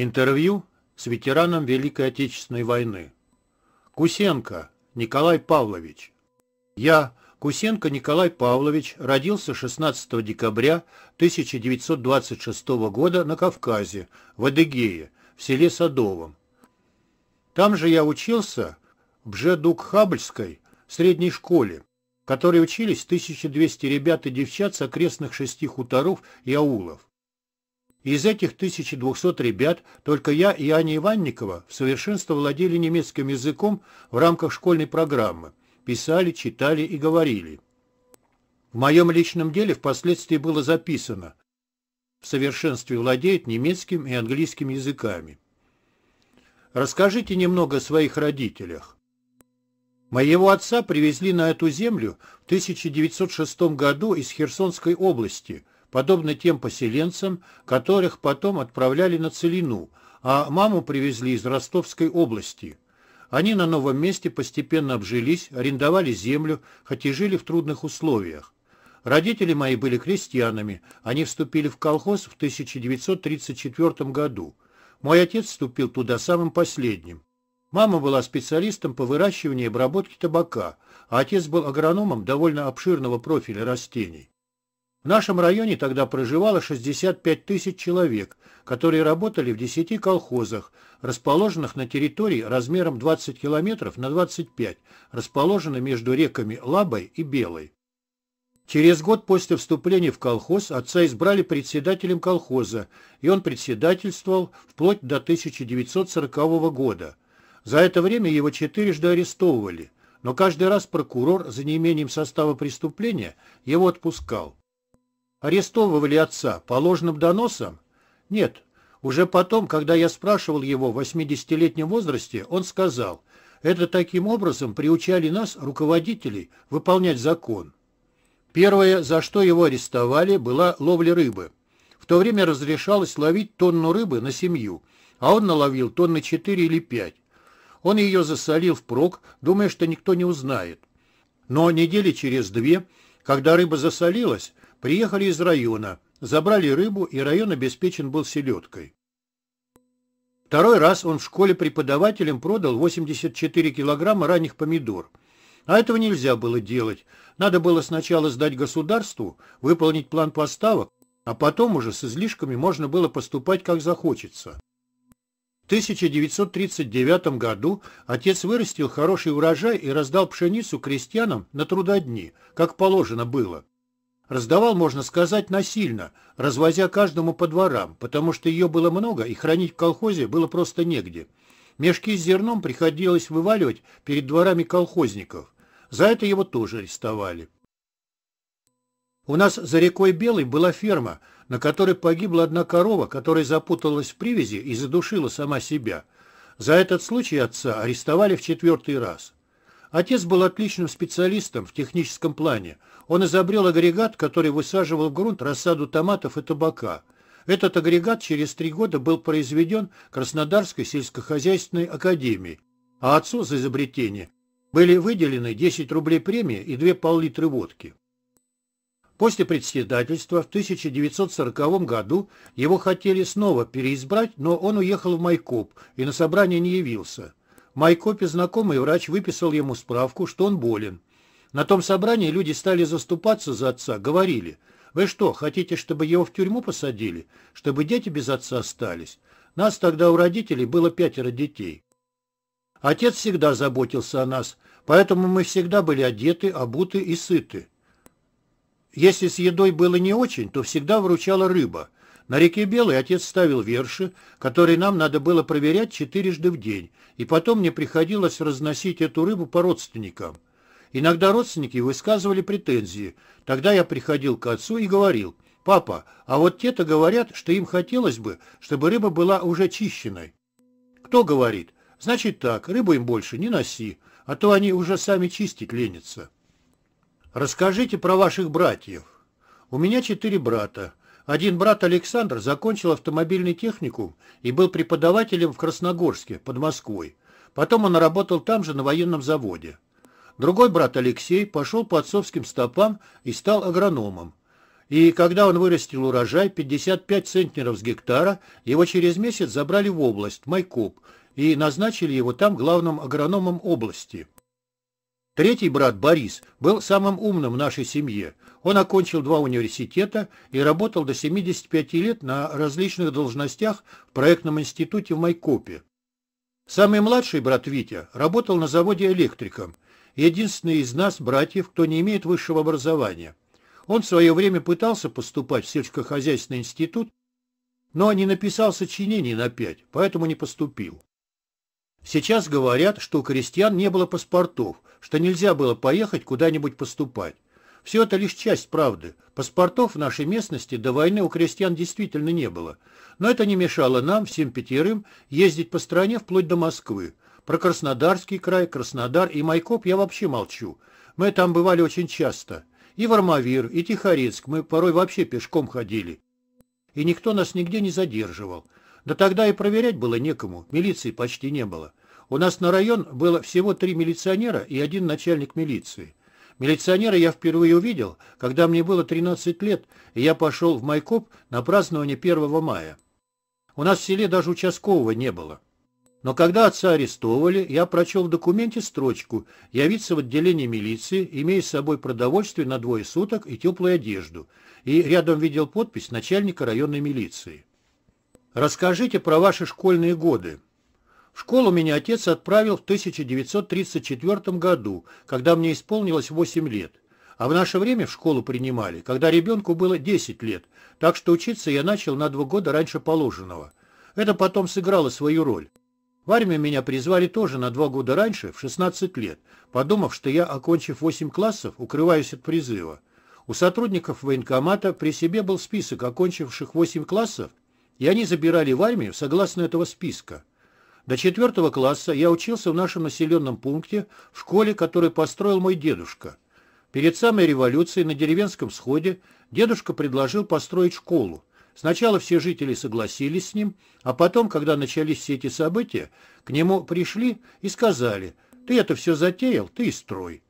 Интервью с ветераном Великой Отечественной войны. Кусенко Николай Павлович. Я, Кусенко Николай Павлович, родился 16 декабря 1926 года на Кавказе, в Адыгее, в селе Садовом. Там же я учился в Бжедукхабльской средней школе, в которой учились 1200 ребят и девчат с окрестных шести хуторов и аулов. Из этих 1200 ребят только я и Аня Иванникова в совершенство владели немецким языком в рамках школьной программы, писали, читали и говорили. В моем личном деле впоследствии было записано «В совершенстве владеет немецким и английским языками». Расскажите немного о своих родителях. Моего отца привезли на эту землю в 1906 году из Херсонской области, подобно тем поселенцам, которых потом отправляли на Целину, а маму привезли из Ростовской области. Они на новом месте постепенно обжились, арендовали землю, хоть и жили в трудных условиях. Родители мои были крестьянами, они вступили в колхоз в 1934 году. Мой отец вступил туда самым последним. Мама была специалистом по выращиванию и обработке табака, а отец был агрономом довольно обширного профиля растений. В нашем районе тогда проживало 65 тысяч человек, которые работали в 10 колхозах, расположенных на территории размером 20 километров на 25, расположенной между реками Лабой и Белой. Через год после вступления в колхоз отца избрали председателем колхоза, и он председательствовал вплоть до 1940 года. За это время его четырежды арестовывали, но каждый раз прокурор за неимением состава преступления его отпускал. Арестовывали отца по ложным доносам? Нет. Уже потом, когда я спрашивал его в 80-летнем возрасте, он сказал, это таким образом приучали нас, руководителей, выполнять закон. Первое, за что его арестовали, была ловля рыбы. В то время разрешалось ловить тонну рыбы на семью, а он наловил тонны 4 или 5. Он ее засолил впрок, думая, что никто не узнает. Но недели через две, когда рыба засолилась, приехали из района, забрали рыбу, и район обеспечен был селедкой. Второй раз он в школе преподавателям продал 84 килограмма ранних помидор. А этого нельзя было делать. Надо было сначала сдать государству, выполнить план поставок, а потом уже с излишками можно было поступать как захочется. В 1939 году отец вырастил хороший урожай и раздал пшеницу крестьянам на трудодни, как положено было. Раздавал, можно сказать, насильно, развозя каждому по дворам, потому что ее было много и хранить в колхозе было просто негде. Мешки с зерном приходилось вываливать перед дворами колхозников. За это его тоже арестовали. У нас за рекой Белой была ферма, на которой погибла одна корова, которая запуталась в привязи и задушила сама себя. За этот случай отца арестовали в четвертый раз. Отец был отличным специалистом в техническом плане, он изобрел агрегат, который высаживал в грунт рассаду томатов и табака. Этот агрегат через три года был произведен Краснодарской сельскохозяйственной академией, а отцу за изобретение были выделены 10 рублей премии и 2 пол литры водки. После председательства в 1940 году его хотели снова переизбрать, но он уехал в Майкоп и на собрание не явился. В Майкопе знакомый врач выписал ему справку, что он болен. На том собрании люди стали заступаться за отца, говорили, «Вы что, хотите, чтобы его в тюрьму посадили? Чтобы дети без отца остались? Нас тогда у родителей было пятеро детей». Отец всегда заботился о нас, поэтому мы всегда были одеты, обуты и сыты. Если с едой было не очень, то всегда вручала рыба. На реке Белой отец ставил верши, которые нам надо было проверять четырежды в день, и потом мне приходилось разносить эту рыбу по родственникам. Иногда родственники высказывали претензии. Тогда я приходил к отцу и говорил, «Папа, а вот те-то говорят, что им хотелось бы, чтобы рыба была уже чищенной». «Кто говорит?» «Значит так, рыбу им больше не носи, а то они уже сами чистить ленятся». «Расскажите про ваших братьев. У меня четыре брата. Один брат Александр закончил автомобильный техникум и был преподавателем в Красногорске, под Москвой. Потом он работал там же на военном заводе. Другой брат Алексей пошел по отцовским стопам и стал агрономом. И когда он вырастил урожай 55 центнеров с гектара, его через месяц забрали в область, Майкоп, и назначили его там главным агрономом области. Третий брат Борис был самым умным в нашей семье. Он окончил два университета и работал до 75 лет на различных должностях в проектном институте в Майкопе. Самый младший брат Витя работал на заводе электриком – единственный из нас, братьев, кто не имеет высшего образования. Он в свое время пытался поступать в сельскохозяйственный институт, но не написал сочинений на пять, поэтому не поступил. Сейчас говорят, что у крестьян не было паспортов, что нельзя было поехать куда-нибудь поступать. Все это лишь часть правды. Паспортов в нашей местности до войны у крестьян действительно не было. Но это не мешало нам, всем пятерым, ездить по стране вплоть до Москвы. Про Краснодарский край, Краснодар и Майкоп я вообще молчу. Мы там бывали очень часто. И в Армавир, и Тихорецк. Мы порой вообще пешком ходили. И никто нас нигде не задерживал. Да тогда и проверять было некому. Милиции почти не было. У нас на район было всего три милиционера и один начальник милиции. Милиционера я впервые увидел, когда мне было 13 лет, и я пошел в Майкоп на празднование 1 мая. У нас в селе даже участкового не было. Но когда отца арестовывали, я прочел в документе строчку «Явиться в отделение милиции, имея с собой продовольствие на двое суток и теплую одежду», и рядом видел подпись начальника районной милиции. «Расскажите про ваши школьные годы», в школу меня отец отправил в 1934 году, когда мне исполнилось 8 лет. А в наше время в школу принимали, когда ребенку было 10 лет, так что учиться я начал на два года раньше положенного. Это потом сыграло свою роль. В армию меня призвали тоже на два года раньше, в 16 лет, подумав, что я, окончив 8 классов, укрываюсь от призыва. У сотрудников военкомата при себе был список окончивших 8 классов, и они забирали в армию согласно этого списка. До четвертого класса я учился в нашем населенном пункте в школе, которую построил мой дедушка. Перед самой революцией на деревенском сходе дедушка предложил построить школу. Сначала все жители согласились с ним, а потом, когда начались все эти события, к нему пришли и сказали «Ты это все затеял, ты и строй».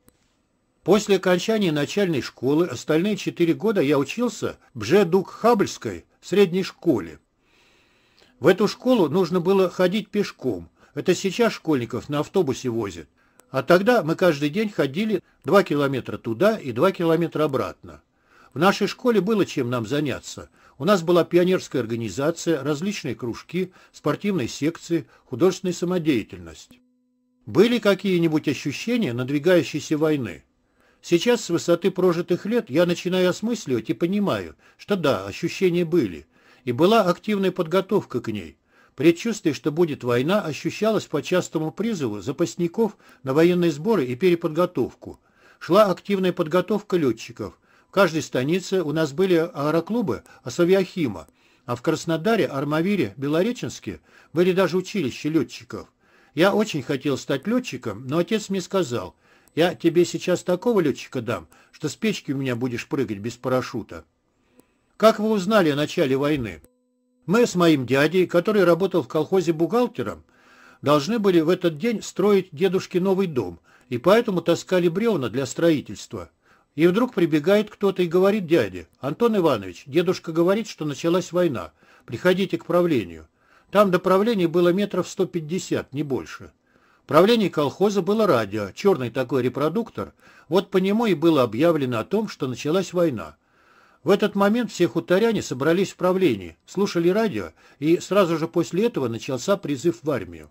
После окончания начальной школы остальные четыре года я учился в Бжедук-Хабльской средней школе. В эту школу нужно было ходить пешком. Это сейчас школьников на автобусе возят. А тогда мы каждый день ходили 2 километра туда и 2 километра обратно. В нашей школе было чем нам заняться. У нас была пионерская организация, различные кружки, спортивные секции, художественная самодеятельность. Были какие-нибудь ощущения надвигающейся войны? Сейчас с высоты прожитых лет я начинаю осмысливать и понимаю, что да, ощущения были. И была активная подготовка к ней. Предчувствие, что будет война, ощущалось по частому призыву запасников на военные сборы и переподготовку. Шла активная подготовка летчиков – в каждой станице у нас были аэроклубы Асавиахима, а в Краснодаре, Армавире, Белореченске были даже училища летчиков. Я очень хотел стать летчиком, но отец мне сказал, «Я тебе сейчас такого летчика дам, что с печки у меня будешь прыгать без парашюта». Как вы узнали о начале войны? Мы с моим дядей, который работал в колхозе бухгалтером, должны были в этот день строить дедушке новый дом, и поэтому таскали бревна для строительства. И вдруг прибегает кто-то и говорит дяде, «Антон Иванович, дедушка говорит, что началась война. Приходите к правлению». Там до правления было метров 150, не больше. Правление колхоза было радио, черный такой репродуктор. Вот по нему и было объявлено о том, что началась война. В этот момент все хуторяне собрались в правлении, слушали радио, и сразу же после этого начался призыв в армию.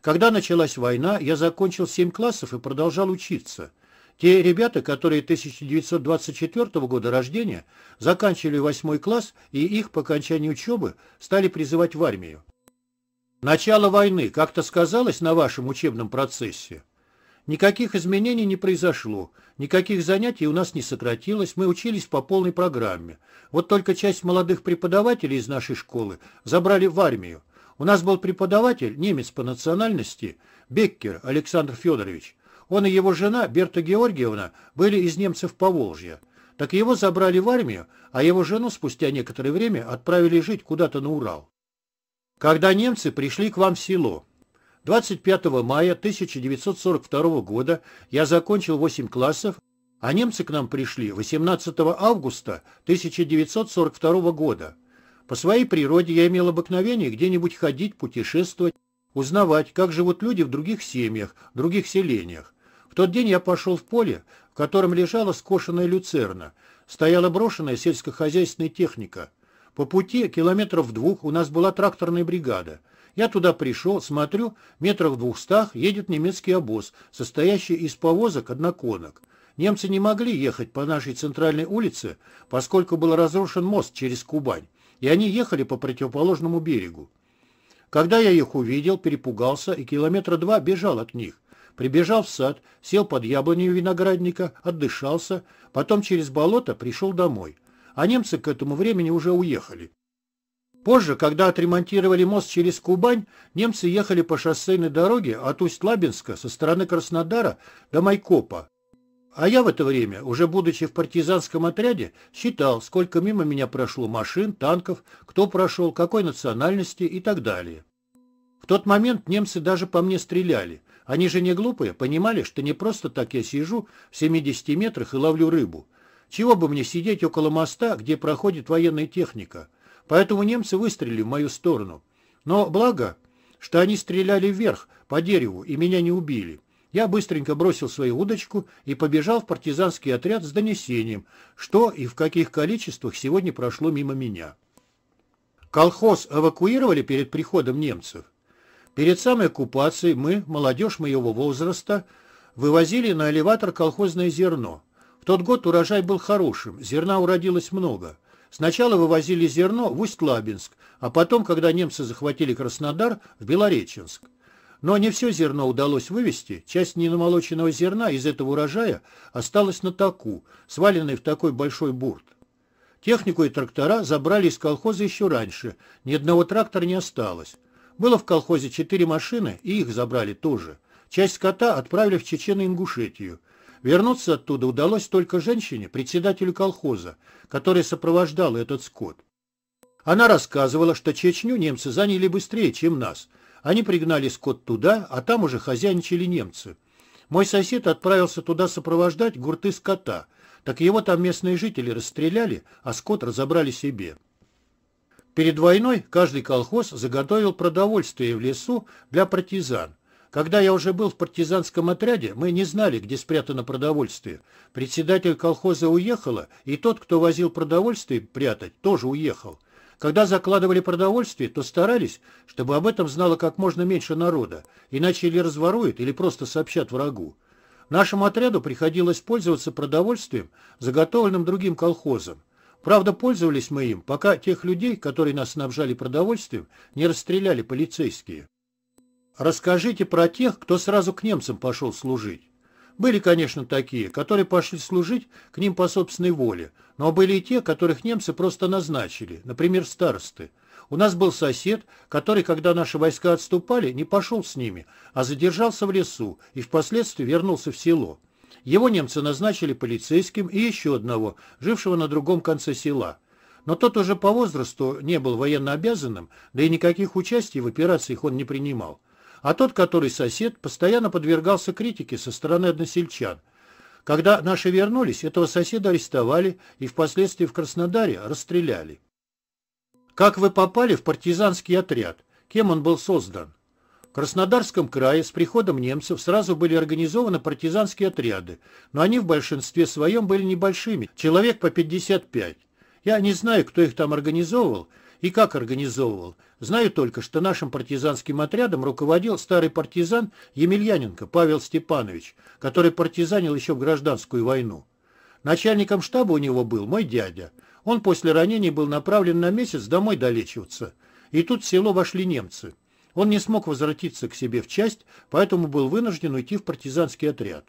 Когда началась война, я закончил 7 классов и продолжал учиться – те ребята, которые 1924 года рождения, заканчивали восьмой класс и их по окончании учебы стали призывать в армию. Начало войны как-то сказалось на вашем учебном процессе? Никаких изменений не произошло, никаких занятий у нас не сократилось, мы учились по полной программе. Вот только часть молодых преподавателей из нашей школы забрали в армию. У нас был преподаватель, немец по национальности, Беккер Александр Федорович. Он и его жена, Берта Георгиевна, были из немцев Поволжья. Так его забрали в армию, а его жену спустя некоторое время отправили жить куда-то на Урал. Когда немцы пришли к вам в село. 25 мая 1942 года я закончил 8 классов, а немцы к нам пришли 18 августа 1942 года. По своей природе я имел обыкновение где-нибудь ходить, путешествовать, узнавать, как живут люди в других семьях, других селениях. В тот день я пошел в поле, в котором лежала скошенная люцерна, стояла брошенная сельскохозяйственная техника. По пути километров двух у нас была тракторная бригада. Я туда пришел, смотрю, метров в двухстах едет немецкий обоз, состоящий из повозок одноконок. Немцы не могли ехать по нашей центральной улице, поскольку был разрушен мост через Кубань, и они ехали по противоположному берегу. Когда я их увидел, перепугался и километра два бежал от них прибежал в сад, сел под яблонью виноградника, отдышался, потом через болото пришел домой. А немцы к этому времени уже уехали. Позже, когда отремонтировали мост через Кубань, немцы ехали по шоссейной дороге от Усть-Лабинска со стороны Краснодара до Майкопа. А я в это время, уже будучи в партизанском отряде, считал, сколько мимо меня прошло машин, танков, кто прошел, какой национальности и так далее. В тот момент немцы даже по мне стреляли, они же не глупые, понимали, что не просто так я сижу в 70 метрах и ловлю рыбу. Чего бы мне сидеть около моста, где проходит военная техника? Поэтому немцы выстрелили в мою сторону. Но благо, что они стреляли вверх, по дереву, и меня не убили. Я быстренько бросил свою удочку и побежал в партизанский отряд с донесением, что и в каких количествах сегодня прошло мимо меня. Колхоз эвакуировали перед приходом немцев? Перед самой оккупацией мы, молодежь моего возраста, вывозили на элеватор колхозное зерно. В тот год урожай был хорошим, зерна уродилось много. Сначала вывозили зерно в Усть-Лабинск, а потом, когда немцы захватили Краснодар, в Белореченск. Но не все зерно удалось вывести, часть ненамолоченного зерна из этого урожая осталась на таку, сваленной в такой большой бурт. Технику и трактора забрали из колхоза еще раньше, ни одного трактора не осталось. Было в колхозе четыре машины, и их забрали тоже. Часть скота отправили в Чечено-Ингушетию. Вернуться оттуда удалось только женщине, председателю колхоза, которая сопровождала этот скот. Она рассказывала, что Чечню немцы заняли быстрее, чем нас. Они пригнали скот туда, а там уже хозяйничали немцы. Мой сосед отправился туда сопровождать гурты скота. Так его там местные жители расстреляли, а скот разобрали себе. Перед войной каждый колхоз заготовил продовольствие в лесу для партизан. Когда я уже был в партизанском отряде, мы не знали, где спрятано продовольствие. Председатель колхоза уехала, и тот, кто возил продовольствие прятать, тоже уехал. Когда закладывали продовольствие, то старались, чтобы об этом знало как можно меньше народа, иначе или разворуют, или просто сообщат врагу. Нашему отряду приходилось пользоваться продовольствием, заготовленным другим колхозом. Правда, пользовались мы им, пока тех людей, которые нас снабжали продовольствием, не расстреляли полицейские. Расскажите про тех, кто сразу к немцам пошел служить. Были, конечно, такие, которые пошли служить к ним по собственной воле, но были и те, которых немцы просто назначили, например, старосты. У нас был сосед, который, когда наши войска отступали, не пошел с ними, а задержался в лесу и впоследствии вернулся в село. Его немцы назначили полицейским и еще одного, жившего на другом конце села. Но тот уже по возрасту не был военно обязанным, да и никаких участий в операциях он не принимал. А тот, который сосед, постоянно подвергался критике со стороны односельчан. Когда наши вернулись, этого соседа арестовали и впоследствии в Краснодаре расстреляли. Как вы попали в партизанский отряд? Кем он был создан? Краснодарском крае с приходом немцев сразу были организованы партизанские отряды, но они в большинстве своем были небольшими, человек по 55. Я не знаю, кто их там организовывал и как организовывал. Знаю только, что нашим партизанским отрядом руководил старый партизан Емельяненко Павел Степанович, который партизанил еще в гражданскую войну. Начальником штаба у него был мой дядя. Он после ранений был направлен на месяц домой долечиваться. И тут в село вошли немцы. Он не смог возвратиться к себе в часть, поэтому был вынужден уйти в партизанский отряд.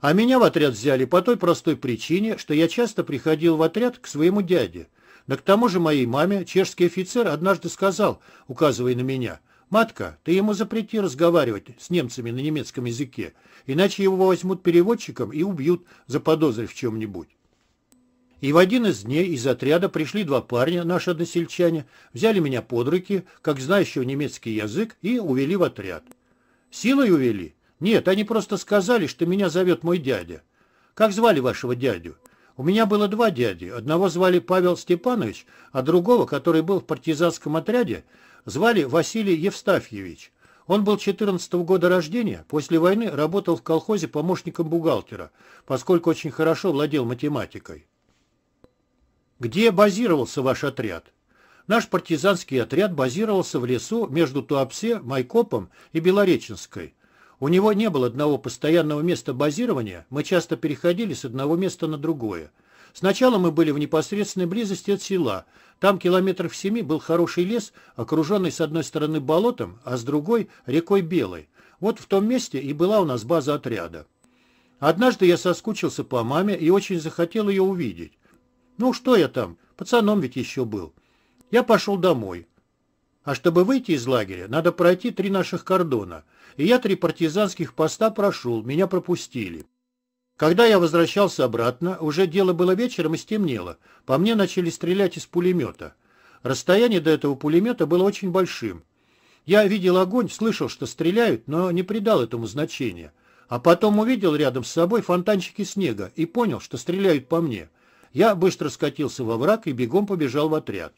А меня в отряд взяли по той простой причине, что я часто приходил в отряд к своему дяде. Да к тому же моей маме чешский офицер однажды сказал, указывая на меня, «Матка, ты ему запрети разговаривать с немцами на немецком языке, иначе его возьмут переводчиком и убьют, заподозрив в чем-нибудь». И в один из дней из отряда пришли два парня, наши односельчане, взяли меня под руки, как знающего немецкий язык, и увели в отряд. Силой увели? Нет, они просто сказали, что меня зовет мой дядя. Как звали вашего дядю? У меня было два дяди. Одного звали Павел Степанович, а другого, который был в партизанском отряде, звали Василий Евстафьевич. Он был 14 -го года рождения, после войны работал в колхозе помощником бухгалтера, поскольку очень хорошо владел математикой. «Где базировался ваш отряд?» Наш партизанский отряд базировался в лесу между Туапсе, Майкопом и Белореченской. У него не было одного постоянного места базирования, мы часто переходили с одного места на другое. Сначала мы были в непосредственной близости от села. Там километров семи был хороший лес, окруженный с одной стороны болотом, а с другой – рекой Белой. Вот в том месте и была у нас база отряда. Однажды я соскучился по маме и очень захотел ее увидеть. Ну что я там, пацаном ведь еще был. Я пошел домой. А чтобы выйти из лагеря, надо пройти три наших кордона. И я три партизанских поста прошел, меня пропустили. Когда я возвращался обратно, уже дело было вечером и стемнело. По мне начали стрелять из пулемета. Расстояние до этого пулемета было очень большим. Я видел огонь, слышал, что стреляют, но не придал этому значения. А потом увидел рядом с собой фонтанчики снега и понял, что стреляют по мне. Я быстро скатился во враг и бегом побежал в отряд.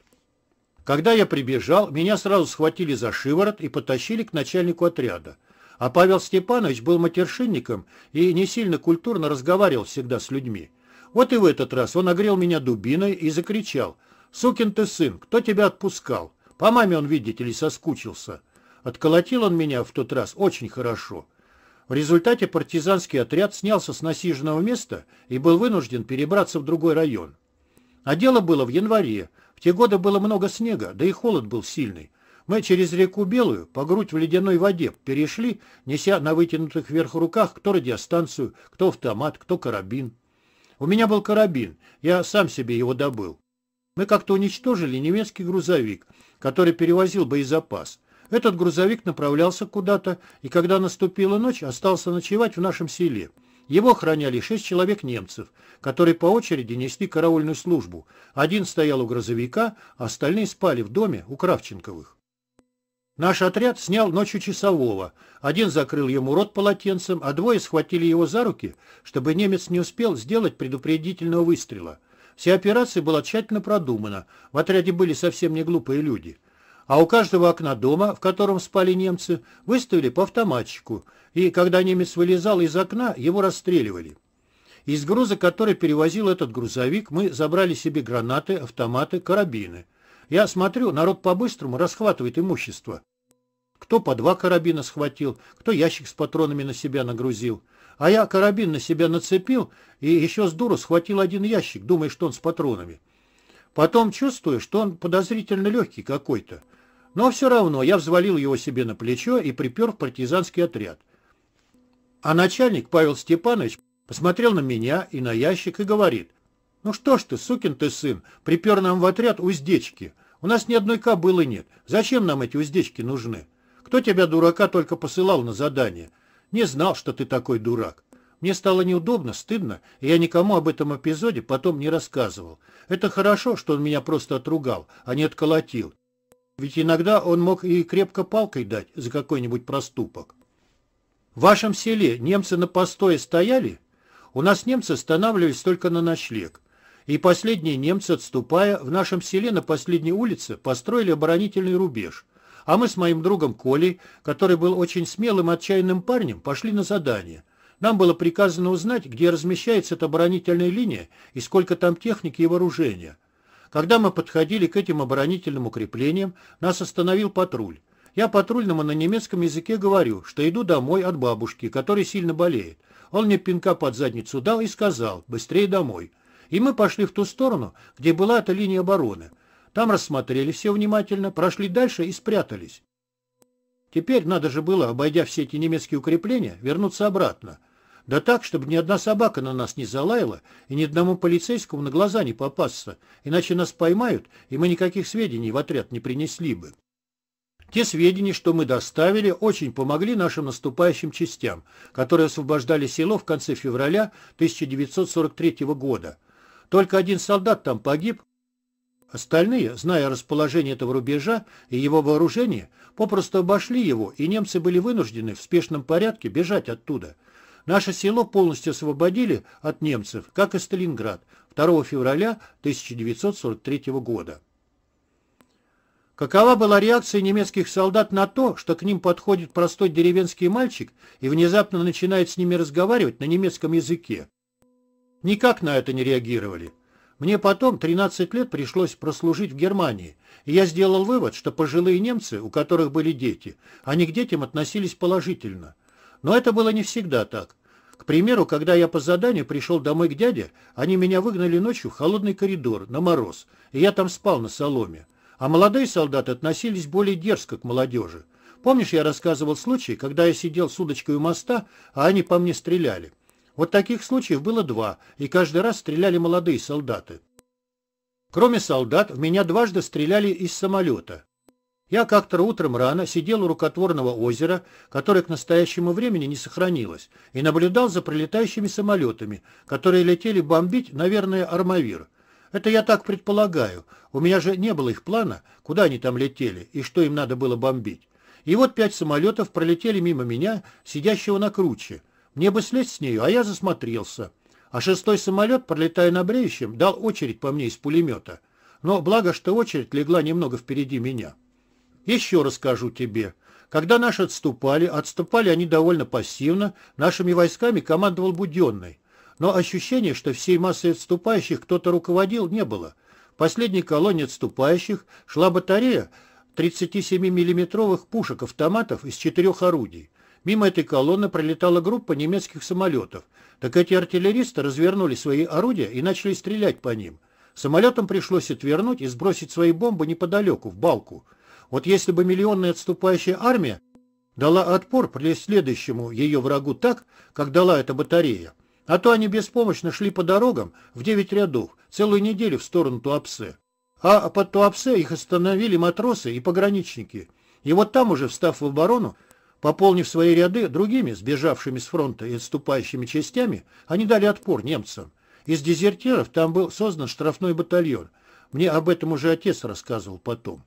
Когда я прибежал, меня сразу схватили за шиворот и потащили к начальнику отряда. А Павел Степанович был матершинником и не сильно культурно разговаривал всегда с людьми. Вот и в этот раз он огрел меня дубиной и закричал. «Сукин ты сын, кто тебя отпускал? По маме он, видите ли, соскучился». Отколотил он меня в тот раз очень хорошо. В результате партизанский отряд снялся с насиженного места и был вынужден перебраться в другой район. А дело было в январе. В те годы было много снега, да и холод был сильный. Мы через реку Белую по грудь в ледяной воде перешли, неся на вытянутых вверх руках кто радиостанцию, кто автомат, кто карабин. У меня был карабин, я сам себе его добыл. Мы как-то уничтожили немецкий грузовик, который перевозил боезапас. Этот грузовик направлялся куда-то и, когда наступила ночь, остался ночевать в нашем селе. Его охраняли шесть человек немцев, которые по очереди несли караульную службу. Один стоял у грузовика, а остальные спали в доме у Кравченковых. Наш отряд снял ночью часового. Один закрыл ему рот полотенцем, а двое схватили его за руки, чтобы немец не успел сделать предупредительного выстрела. Вся операция была тщательно продумана. В отряде были совсем не глупые люди а у каждого окна дома, в котором спали немцы, выставили по автоматчику, и когда немец вылезал из окна, его расстреливали. Из груза, который перевозил этот грузовик, мы забрали себе гранаты, автоматы, карабины. Я смотрю, народ по-быстрому расхватывает имущество. Кто по два карабина схватил, кто ящик с патронами на себя нагрузил. А я карабин на себя нацепил и еще с дуру схватил один ящик, думая, что он с патронами. Потом чувствую, что он подозрительно легкий какой-то. Но все равно я взвалил его себе на плечо и припер в партизанский отряд. А начальник Павел Степанович посмотрел на меня и на ящик и говорит, «Ну что ж ты, сукин ты сын, припер нам в отряд уздечки. У нас ни одной кобылы нет. Зачем нам эти уздечки нужны? Кто тебя, дурака, только посылал на задание? Не знал, что ты такой дурак». Мне стало неудобно, стыдно, и я никому об этом эпизоде потом не рассказывал. Это хорошо, что он меня просто отругал, а не отколотил. Ведь иногда он мог и крепко палкой дать за какой-нибудь проступок. В вашем селе немцы на постое стояли? У нас немцы останавливались только на ночлег. И последние немцы, отступая, в нашем селе на последней улице построили оборонительный рубеж. А мы с моим другом Колей, который был очень смелым и отчаянным парнем, пошли на задание. Нам было приказано узнать, где размещается эта оборонительная линия и сколько там техники и вооружения. Когда мы подходили к этим оборонительным укреплениям, нас остановил патруль. Я патрульному на немецком языке говорю, что иду домой от бабушки, которая сильно болеет. Он мне пинка под задницу дал и сказал «быстрее домой». И мы пошли в ту сторону, где была эта линия обороны. Там рассмотрели все внимательно, прошли дальше и спрятались. Теперь надо же было, обойдя все эти немецкие укрепления, вернуться обратно – да так, чтобы ни одна собака на нас не залаяла и ни одному полицейскому на глаза не попасться, иначе нас поймают, и мы никаких сведений в отряд не принесли бы. Те сведения, что мы доставили, очень помогли нашим наступающим частям, которые освобождали село в конце февраля 1943 года. Только один солдат там погиб, Остальные, зная расположение этого рубежа и его вооружение, попросту обошли его, и немцы были вынуждены в спешном порядке бежать оттуда – Наше село полностью освободили от немцев, как и Сталинград, 2 февраля 1943 года. Какова была реакция немецких солдат на то, что к ним подходит простой деревенский мальчик и внезапно начинает с ними разговаривать на немецком языке? Никак на это не реагировали. Мне потом 13 лет пришлось прослужить в Германии, и я сделал вывод, что пожилые немцы, у которых были дети, они к детям относились положительно. Но это было не всегда так. К примеру, когда я по заданию пришел домой к дяде, они меня выгнали ночью в холодный коридор, на мороз, и я там спал на соломе. А молодые солдаты относились более дерзко к молодежи. Помнишь, я рассказывал случай, когда я сидел с удочкой у моста, а они по мне стреляли? Вот таких случаев было два, и каждый раз стреляли молодые солдаты. Кроме солдат, в меня дважды стреляли из самолета. Я как-то утром рано сидел у рукотворного озера, которое к настоящему времени не сохранилось, и наблюдал за прилетающими самолетами, которые летели бомбить, наверное, Армавир. Это я так предполагаю. У меня же не было их плана, куда они там летели и что им надо было бомбить. И вот пять самолетов пролетели мимо меня, сидящего на круче. Мне бы слезть с нею, а я засмотрелся. А шестой самолет, пролетая на бреющем, дал очередь по мне из пулемета. Но благо, что очередь легла немного впереди меня. Еще расскажу тебе. Когда наши отступали, отступали они довольно пассивно, нашими войсками командовал Буденный. Но ощущение, что всей массой отступающих кто-то руководил, не было. В последней колонне отступающих шла батарея 37 миллиметровых пушек-автоматов из четырех орудий. Мимо этой колонны пролетала группа немецких самолетов. Так эти артиллеристы развернули свои орудия и начали стрелять по ним. Самолетам пришлось отвернуть и сбросить свои бомбы неподалеку, в балку. Вот если бы миллионная отступающая армия дала отпор следующему ее врагу так, как дала эта батарея, а то они беспомощно шли по дорогам в девять рядов, целую неделю в сторону Туапсе. А под Туапсе их остановили матросы и пограничники. И вот там уже, встав в оборону, пополнив свои ряды другими, сбежавшими с фронта и отступающими частями, они дали отпор немцам. Из дезертиров там был создан штрафной батальон. Мне об этом уже отец рассказывал потом.